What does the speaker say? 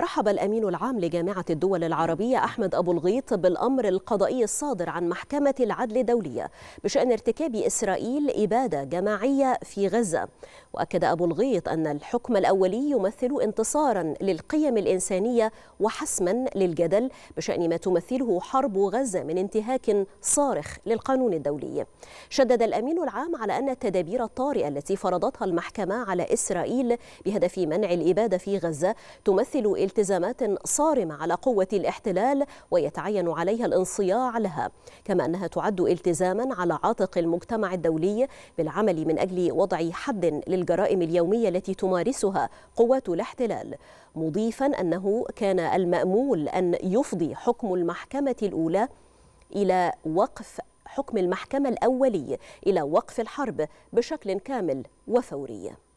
رحب الأمين العام لجامعة الدول العربية أحمد أبو الغيط بالأمر القضائي الصادر عن محكمة العدل الدولية بشأن ارتكاب إسرائيل إبادة جماعية في غزة وأكد أبو الغيط أن الحكم الأولي يمثل انتصارا للقيم الإنسانية وحسما للجدل بشأن ما تمثله حرب غزة من انتهاك صارخ للقانون الدولي شدد الأمين العام على أن التدابير الطارئة التي فرضتها المحكمة على إسرائيل بهدف منع الإبادة في غزة تمثل التزامات صارمة على قوة الاحتلال ويتعين عليها الانصياع لها كما أنها تعد التزاما على عاتق المجتمع الدولي بالعمل من أجل وضع حد للجرائم اليومية التي تمارسها قوات الاحتلال مضيفا أنه كان المأمول أن يفضي حكم المحكمة الأولى إلى وقف حكم المحكمة الأولي إلى وقف الحرب بشكل كامل وفوري